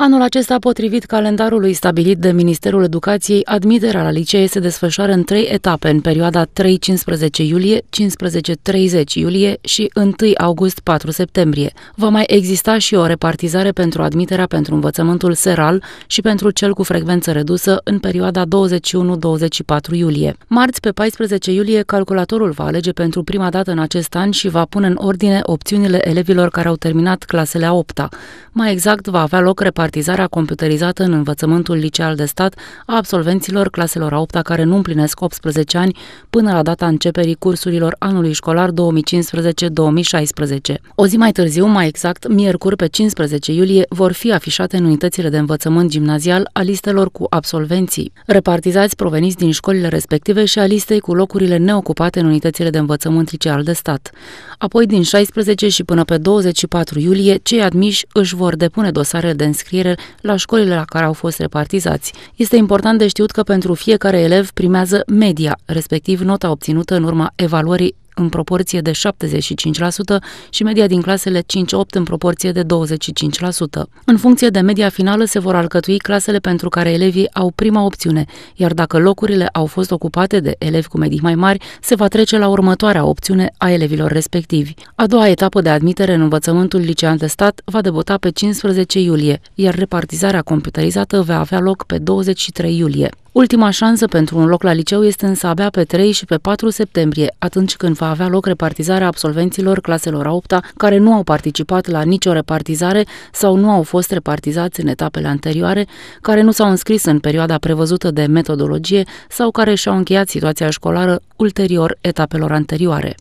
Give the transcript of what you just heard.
Anul acesta, potrivit calendarului stabilit de Ministerul Educației, admiterea la licee se desfășoară în trei etape, în perioada 3-15 iulie, 15-30 iulie și 1 august-4 septembrie. Va mai exista și o repartizare pentru admiterea pentru învățământul seral și pentru cel cu frecvență redusă în perioada 21-24 iulie. Marți, pe 14 iulie, calculatorul va alege pentru prima dată în acest an și va pune în ordine opțiunile elevilor care au terminat clasele a 8 -a. Mai exact, va avea loc repartizarea repartizarea computerizată în învățământul liceal de stat a absolvenților claselor a 8 care nu împlinesc 18 ani până la data începerii cursurilor anului școlar 2015-2016. O zi mai târziu, mai exact, miercuri pe 15 iulie, vor fi afișate în unitățile de învățământ gimnazial a listelor cu absolvenții, repartizați proveniți din școlile respective și a listei cu locurile neocupate în unitățile de învățământ liceal de stat. Apoi, din 16 și până pe 24 iulie, cei admiși își vor depune dosarele de înscriere consacrire la școlile la care au fost repartizați. Este important de știut că pentru fiecare elev primează media, respectiv nota obținută în urma evaluării în proporție de 75% și media din clasele 5-8 în proporție de 25%. În funcție de media finală se vor alcătui clasele pentru care elevii au prima opțiune, iar dacă locurile au fost ocupate de elevi cu medii mai mari, se va trece la următoarea opțiune a elevilor respectivi. A doua etapă de admitere în învățământul licean de stat va debuta pe 15 iulie, iar repartizarea computerizată va avea loc pe 23 iulie. Ultima șansă pentru un loc la liceu este însă abia pe 3 și pe 4 septembrie, atunci când va avea loc repartizarea absolvenților claselor a 8 -a, care nu au participat la nicio repartizare sau nu au fost repartizați în etapele anterioare, care nu s-au înscris în perioada prevăzută de metodologie sau care și-au încheiat situația școlară ulterior etapelor anterioare.